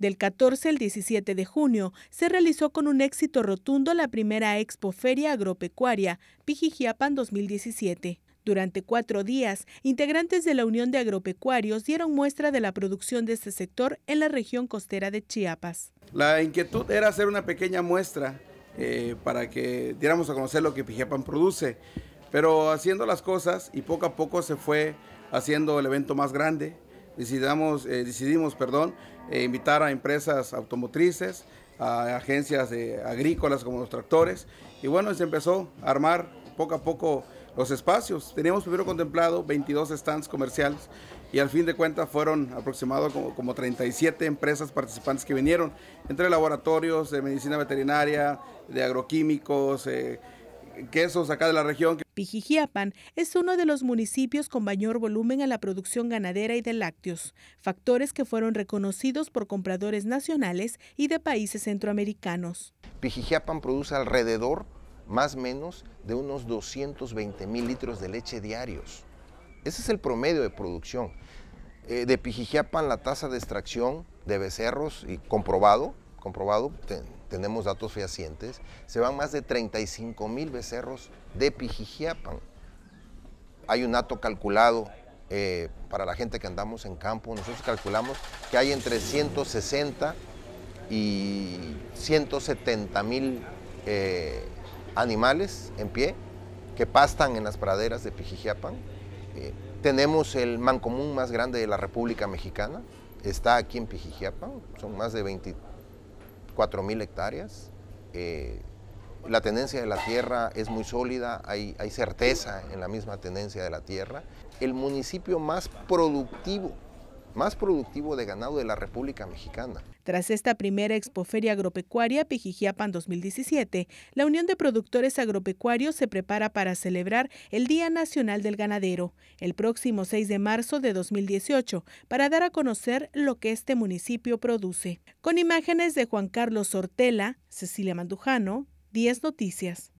Del 14 al 17 de junio se realizó con un éxito rotundo la primera Expo Feria Agropecuaria Pijijiapan 2017. Durante cuatro días, integrantes de la Unión de Agropecuarios dieron muestra de la producción de este sector en la región costera de Chiapas. La inquietud era hacer una pequeña muestra eh, para que diéramos a conocer lo que Pijiapan produce, pero haciendo las cosas y poco a poco se fue haciendo el evento más grande, eh, decidimos perdón, eh, invitar a empresas automotrices, a agencias agrícolas como los tractores. Y bueno, se empezó a armar poco a poco los espacios. Teníamos primero contemplado 22 stands comerciales y al fin de cuentas fueron aproximadamente como, como, 37 empresas participantes que vinieron, entre laboratorios de medicina veterinaria, de agroquímicos. Eh, quesos acá de la región. Pijijiapan es uno de los municipios con mayor volumen a la producción ganadera y de lácteos, factores que fueron reconocidos por compradores nacionales y de países centroamericanos. Pijijiapan produce alrededor, más o menos, de unos 220 mil litros de leche diarios. Ese es el promedio de producción. Eh, de Pijijiapan la tasa de extracción de becerros, y comprobado, comprobado tenemos datos fehacientes, se van más de 35 mil becerros de Pijijiapan. Hay un dato calculado eh, para la gente que andamos en campo, nosotros calculamos que hay entre 160 y 170 mil eh, animales en pie que pastan en las praderas de Pijijiapan. Eh, tenemos el mancomún más grande de la República Mexicana, está aquí en Pijijiapan, son más de 20 4.000 hectáreas. Eh, la tendencia de la tierra es muy sólida, hay, hay certeza en la misma tendencia de la tierra. El municipio más productivo más productivo de ganado de la República Mexicana. Tras esta primera expoferia agropecuaria Pijijiapan 2017, la Unión de Productores Agropecuarios se prepara para celebrar el Día Nacional del Ganadero el próximo 6 de marzo de 2018 para dar a conocer lo que este municipio produce. Con imágenes de Juan Carlos Ortela, Cecilia Mandujano, 10 Noticias.